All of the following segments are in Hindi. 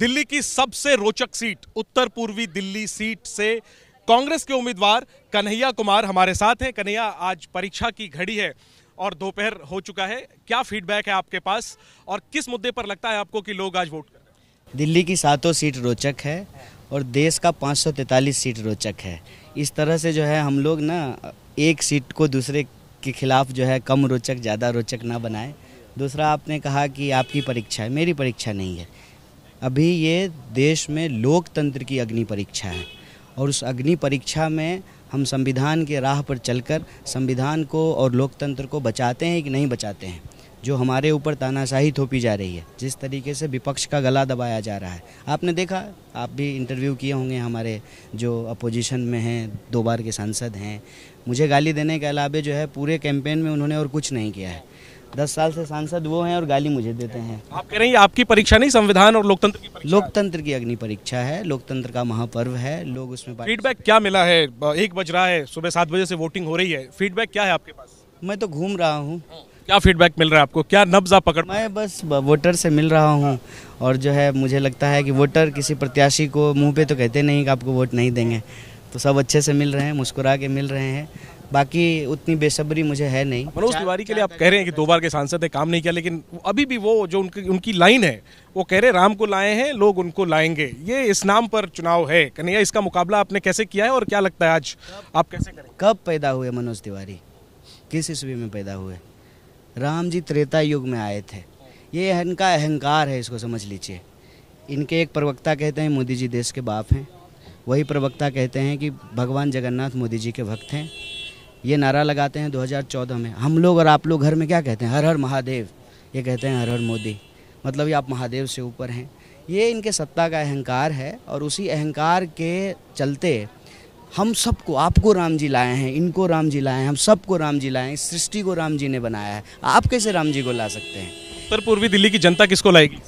दिल्ली की सबसे रोचक सीट उत्तर पूर्वी दिल्ली सीट से कांग्रेस के उम्मीदवार कन्हैया कुमार हमारे साथ हैं कन्हैया आज परीक्षा की घड़ी है और दोपहर हो चुका है क्या फीडबैक है आपके पास और किस मुद्दे पर लगता है आपको कि लोग आज वोट कर दिल्ली की सातों सीट रोचक है और देश का पाँच सीट रोचक है इस तरह से जो है हम लोग ना एक सीट को दूसरे के खिलाफ जो है कम रोचक ज़्यादा रोचक ना बनाए दूसरा आपने कहा कि आपकी परीक्षा है मेरी परीक्षा नहीं है अभी ये देश में लोकतंत्र की अग्नि परीक्षा है और उस अग्नि परीक्षा में हम संविधान के राह पर चलकर संविधान को और लोकतंत्र को बचाते हैं कि नहीं बचाते हैं जो हमारे ऊपर तानाशाही थोपी जा रही है जिस तरीके से विपक्ष का गला दबाया जा रहा है आपने देखा आप भी इंटरव्यू किए होंगे हमारे जो अपोजिशन में हैं दो बार के सांसद हैं मुझे गाली देने के अलावे जो है पूरे कैंपेन में उन्होंने और कुछ नहीं किया है दस साल से सांसद वो हैं और गाली मुझे देते हैं आप कह रहे हैं आपकी परीक्षा नहीं संविधान और लोकतंत्र की लोकतंत्र की अग्नि परीक्षा है लोकतंत्र का महापर्व है लोग उसमें फीडबैक क्या मिला है एक बज रहा है सुबह सात बजे से वोटिंग हो रही है फीडबैक क्या है आपके पास मैं तो घूम रहा हूँ हाँ, क्या फीडबैक मिल रहा है आपको क्या नब्ज आप पकड़ मैं बस वोटर से मिल रहा हूँ और जो है मुझे लगता है कि वोटर किसी प्रत्याशी को मुंह पे तो कहते नहीं कि आपको वोट नहीं देंगे तो सब अच्छे से मिल रहे हैं मुस्कुरा के मिल रहे हैं बाकी उतनी बेसब्री मुझे है नहीं मनोज तिवारी के लिए आप कह रहे हैं कि दो बार के सांसद है काम नहीं किया लेकिन अभी भी वो जो उनकी उनकी लाइन है वो कह रहे राम को लाए हैं लोग उनको लाएंगे ये इस नाम पर चुनाव है कन्हैया इसका मुकाबला आपने कैसे किया है और क्या लगता है आज आप कैसे करें कब पैदा हुए मनोज तिवारी किस ईस्वी में पैदा हुए राम जी त्रेता युग में आए थे ये इनका अहंकार है इसको समझ लीजिए इनके एक प्रवक्ता कहते हैं मोदी जी देश के बाप हैं वही प्रवक्ता कहते हैं कि भगवान जगन्नाथ मोदी जी के भक्त हैं ये नारा लगाते हैं 2014 में हम लोग और आप लोग घर में क्या कहते हैं हर हर महादेव ये कहते हैं हर हर मोदी मतलब ये आप महादेव से ऊपर हैं ये इनके सत्ता का अहंकार है और उसी अहंकार के चलते हम सबको आपको राम जी लाए हैं इनको राम जी लाए हैं हम सबको राम जी लाए हैं इस सृष्टि को राम जी ने बनाया है आप कैसे राम जी को ला सकते हैं पर पूर्वी दिल्ली की जनता किसको लाएगी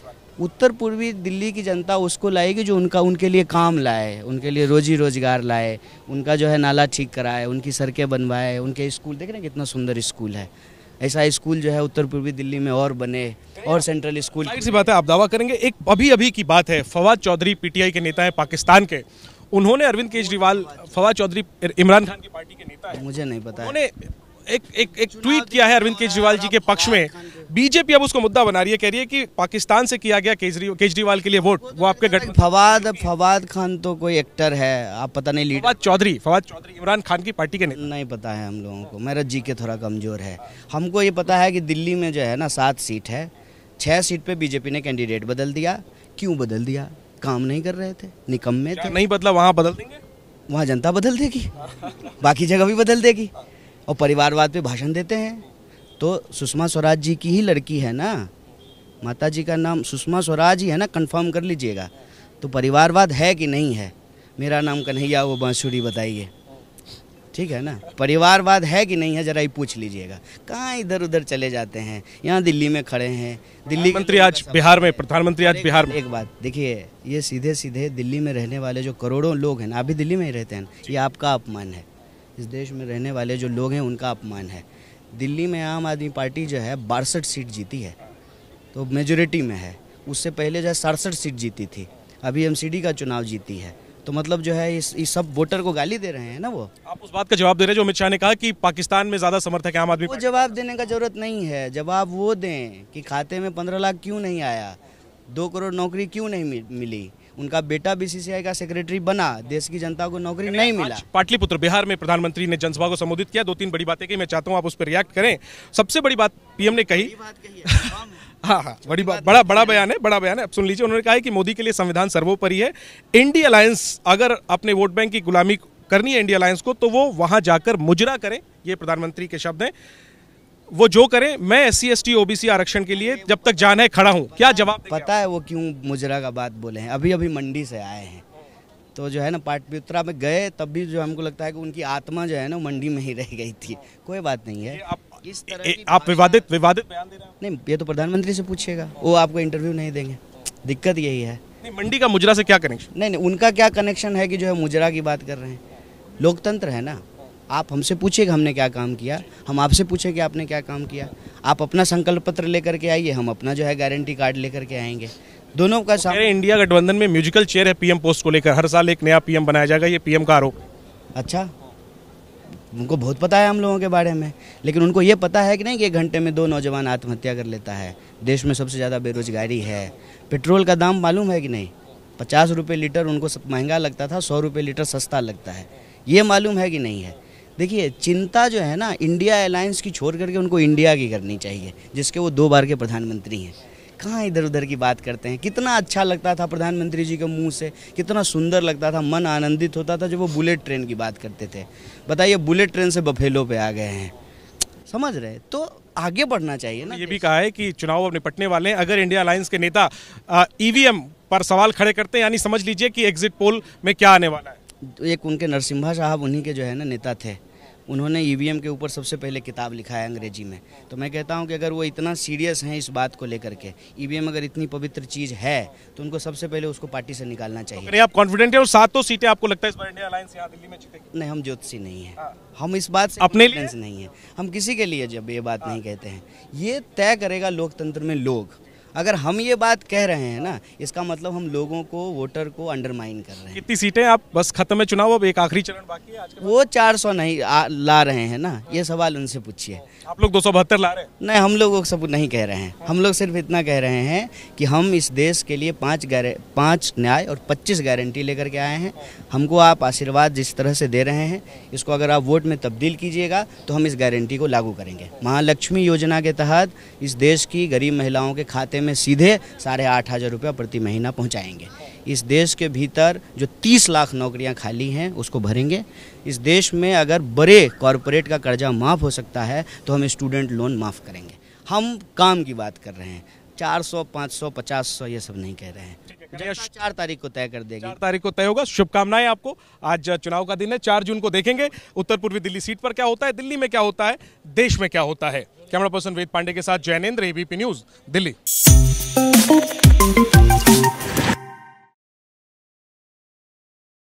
उत्तर पूर्वी दिल्ली की जनता उसको लाएगी जो उनका उनके लिए काम लाए उनके लिए रोजी रोजगार लाए उनका जो है नाला ठीक कराए उनकी सड़कें बनवाए उनके स्कूल देख रहे हैं कितना सुंदर स्कूल है ऐसा स्कूल जो है उत्तर पूर्वी दिल्ली में और बने और सेंट्रल स्कूल सी बात है आप दावा करेंगे एक अभी अभी की बात है फवाद चौधरी पीटीआई के नेता है पाकिस्तान के उन्होंने अरविंद केजरीवाल फवाद चौधरी इमरान खान की पार्टी के नेता है मुझे नहीं पता उन्होंने एक एक एक ट्वीट किया है अरविंद केजरीवाल जी के पक्ष में बीजेपी अब उसको मुद्दा बना रही है कह रही है कि पाकिस्तान से किया गया केजरीवाल केजरीवाल के लिए वोट वो आपके गठ फवाद फवाद खान तो कोई एक्टर है आप पता नहीं लीडर चौधरी फवाद चौधरी इमरान खान की पार्टी के नहीं नहीं पता है हम लोगों को मेरा जी के थोड़ा कमजोर है हमको ये पता है कि दिल्ली में जो है ना सात सीट है छः सीट पर बीजेपी ने कैंडिडेट बदल दिया क्यों बदल दिया काम नहीं कर रहे थे निकम में थे नहीं बदला वहाँ बदल देंगे वहाँ जनता बदल देगी बाकी जगह भी बदल देगी और परिवारवाद पे भाषण देते हैं तो सुषमा स्वराज जी की ही लड़की है ना माता जी का नाम सुषमा स्वराज ही है ना कंफर्म कर लीजिएगा तो परिवारवाद है कि नहीं है मेरा नाम कन्हैया वो बांसुरी बताइए ठीक है ना परिवारवाद है कि नहीं है जरा ये पूछ लीजिएगा कहाँ इधर उधर चले जाते हैं यहाँ दिल्ली में खड़े हैं दिल्ली मंत्री आज बिहार में प्रधानमंत्री आज बिहार में एक बात देखिए ये सीधे सीधे दिल्ली में रहने वाले जो करोड़ों लोग हैं ना अभी दिल्ली में ही रहते हैं ये आपका अपमान है इस देश में रहने वाले जो लोग हैं उनका अपमान है दिल्ली में आम आदमी पार्टी जो है बासठ सीट जीती है तो मेजोरिटी में है उससे पहले जो है सड़सठ सीट जीती थी अभी एम का चुनाव जीती है तो मतलब जो है इस, इस सब वोटर को गाली दे रहे हैं ना वो आप उस बात का जवाब दे रहे हैं जो अमित शाह ने कहा कि पाकिस्तान में ज्यादा समर्थक है आम आदमी वो जवाब देने का जरूरत नहीं है जवाब वो दें कि खाते में पंद्रह लाख क्यों नहीं आया दो करोड़ नौकरी क्यों नहीं मिली उनका बेटा बीसीसीआई का सेक्रेटरी बना देश की जनता को नौकरी नहीं मिला पाटलिपुत्र बिहार में प्रधानमंत्री ने जनसभा को संबोधित किया दो तीन बड़ी बातें कही मैं चाहता हूँ आप उस पर रिएक्ट करें सबसे बड़ी बात पीएम ने कही हाँ, हाँ हाँ बड़ी बात बड़ा बड़ा बयान है बड़ा बयान है अब सुन लीजिए उन्होंने कहा है कि मोदी के लिए संविधान सर्वोपरि है इंडिया अलायंस अगर अपने वोट बैंक की गुलामी करनी है इंडिया अलायंस को तो वो वहां जाकर मुजरा करें ये प्रधानमंत्री के शब्द हैं वो जो करें मैं S C S T OBC आरक्षण के लिए जब तक जाना है खड़ा हूँ क्या जवाब पता है वो क्यों मुजरा का बात बोले हैं अभी अभी मंडी से आए हैं तो जो है ना पाटपित्रा में गए तब भी जो हमको लगता है कि उनकी आत्मा जो है ना मंडी में ही रह गई थी कोई बात नहीं है आप इस तरह ए, आप विवादित विवादित बयान दे रहे हैं नहीं ये तो प्रधानमंत्री से पूछेगा वो आपको इंटरव्यू नहीं देंगे दिक्कत यही है नहीं मंडी का मुजरा से क्या कनेक्शन नहीं नहीं उनका क्या कनेक्शन है कि जो है मुजरा की बात कर रहे हैं लोकतंत्र है ना आप हमसे कि हमने क्या काम किया हम आपसे पूछे कि आपने क्या काम किया आप अपना संकल्प पत्र लेकर के आइए हम अपना जो है गारंटी कार्ड लेकर के आएंगे दोनों का साथ इंडिया गठबंधन में म्यूजिकल चेयर है पीएम पोस्ट को लेकर हर साल एक नया पीएम बनाया जाएगा ये पीएम का आरोप अच्छा उनको बहुत पता है हम लोगों के बारे में लेकिन उनको ये पता है कि नहीं कि एक घंटे में दो नौजवान आत्महत्या कर लेता है देश में सबसे ज़्यादा बेरोजगारी है पेट्रोल का दाम मालूम है कि नहीं पचास रुपये लीटर उनको सब महंगा लगता था सौ रुपये लीटर सस्ता लगता है ये मालूम है कि नहीं है देखिए चिंता जो है ना इंडिया एयरलाइंस की छोड़ करके उनको इंडिया की करनी चाहिए जिसके वो दो बार के प्रधानमंत्री हैं कहाँ इधर उधर की बात करते हैं कितना अच्छा लगता था प्रधानमंत्री जी के मुंह से कितना सुंदर लगता था मन आनंदित होता था जब वो बुलेट ट्रेन की बात करते थे बताइए बुलेट ट्रेन से बफेलो पे आ गए हैं समझ रहे तो आगे बढ़ना चाहिए ना ये भी कहा है कि चुनाव अब निपटने वाले हैं अगर इंडिया अलायंस के नेता ईवीएम पर सवाल खड़े करते हैं यानी समझ लीजिए कि एग्जिट पोल में क्या आने वाला है एक उनके नरसिम्हा साहब उन्हीं के जो है ना नेता थे उन्होंने ई e के ऊपर सबसे पहले किताब लिखा है अंग्रेजी में तो मैं कहता हूं कि अगर वो इतना सीरियस हैं इस बात को लेकर के ई e अगर इतनी पवित्र चीज़ है तो उनको सबसे पहले उसको पार्टी से निकालना चाहिए तो आप कॉन्फिडेंट हैं और सात तो सीटें आपको लगता है इस बार इंडिया अलायंस यहाँ दिल्ली में जीतेगी नहीं हम ज्योतिषी नहीं है हाँ। हम इस बात से अपने नहीं है हम किसी के लिए जब ये बात नहीं कहते हैं ये तय करेगा लोकतंत्र में लोग अगर हम ये बात कह रहे हैं ना इसका मतलब हम लोगों को वोटर को अंडरमाइन कर रहे हैं कितनी सीटें आप बस खत्म है चुनाव अब एक आखिरी चरण बाकी है आज वो चार सौ नहीं आ, ला रहे हैं ना ये सवाल उनसे पूछिए आप लोग दो सौ बहत्तर ला रहे हैं नहीं हम लोग वो सब नहीं कह रहे हैं हम लोग सिर्फ इतना कह रहे हैं कि हम इस देश के लिए पाँच पाँच न्याय और पच्चीस गारंटी लेकर के आए हैं हमको आप आशीर्वाद जिस तरह से दे रहे हैं इसको अगर आप वोट में तब्दील कीजिएगा तो हम इस गारंटी को लागू करेंगे महालक्ष्मी योजना के तहत इस देश की गरीब महिलाओं के खाते में सीधे साढ़े आठ हज़ार रुपया प्रति महीना पहुंचाएंगे इस देश के भीतर जो 30 लाख नौकरियां खाली हैं उसको भरेंगे इस देश में अगर बड़े कॉरपोरेट का कर्जा माफ़ हो सकता है तो हम स्टूडेंट लोन माफ़ करेंगे हम काम की बात कर रहे हैं 400, 500, पचास सौ ये सब नहीं कह रहे हैं चार तारीख को तय कर देगी चार तारीख को तय होगा शुभकामनाएं आपको आज चुनाव का दिन है चार जून को देखेंगे उत्तर पूर्वी दिल्ली सीट पर क्या होता है दिल्ली में क्या होता है देश में क्या होता है कैमरा पर्सन वेद पांडे के साथ जैनेन्द्र एबीपी न्यूज दिल्ली